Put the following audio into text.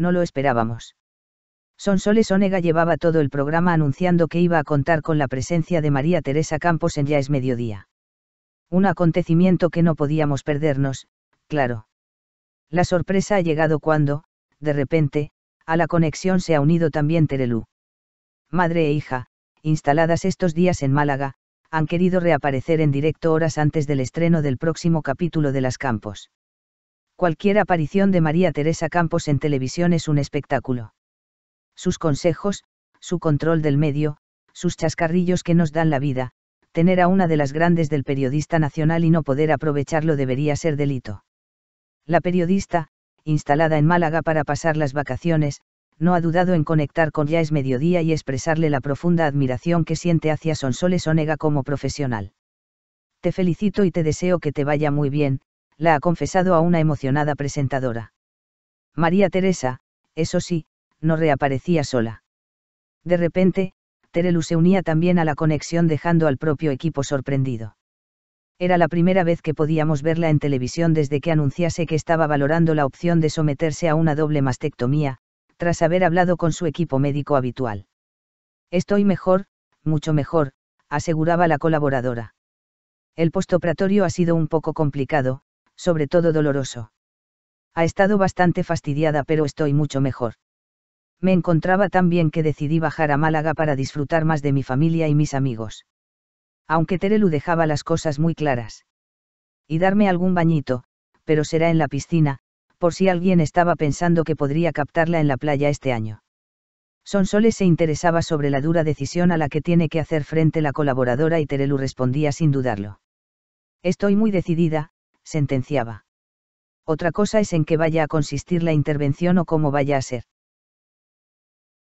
no lo esperábamos. Sonsoles Onega llevaba todo el programa anunciando que iba a contar con la presencia de María Teresa Campos en Ya es Mediodía. Un acontecimiento que no podíamos perdernos, claro. La sorpresa ha llegado cuando, de repente, a la conexión se ha unido también Terelú. Madre e hija, instaladas estos días en Málaga, han querido reaparecer en directo horas antes del estreno del próximo capítulo de Las Campos. Cualquier aparición de María Teresa Campos en televisión es un espectáculo. Sus consejos, su control del medio, sus chascarrillos que nos dan la vida, tener a una de las grandes del periodista nacional y no poder aprovecharlo debería ser delito. La periodista, instalada en Málaga para pasar las vacaciones, no ha dudado en conectar con Ya es Mediodía y expresarle la profunda admiración que siente hacia Sonsoles Onega como profesional. Te felicito y te deseo que te vaya muy bien, la ha confesado a una emocionada presentadora. María Teresa, eso sí, no reaparecía sola. De repente, Terelu se unía también a la conexión dejando al propio equipo sorprendido. Era la primera vez que podíamos verla en televisión desde que anunciase que estaba valorando la opción de someterse a una doble mastectomía, tras haber hablado con su equipo médico habitual. Estoy mejor, mucho mejor, aseguraba la colaboradora. El postoperatorio ha sido un poco complicado, sobre todo doloroso. Ha estado bastante fastidiada pero estoy mucho mejor. Me encontraba tan bien que decidí bajar a Málaga para disfrutar más de mi familia y mis amigos. Aunque Terelu dejaba las cosas muy claras. Y darme algún bañito, pero será en la piscina, por si alguien estaba pensando que podría captarla en la playa este año. Sonsoles se interesaba sobre la dura decisión a la que tiene que hacer frente la colaboradora y Terelu respondía sin dudarlo. Estoy muy decidida, sentenciaba. Otra cosa es en qué vaya a consistir la intervención o cómo vaya a ser.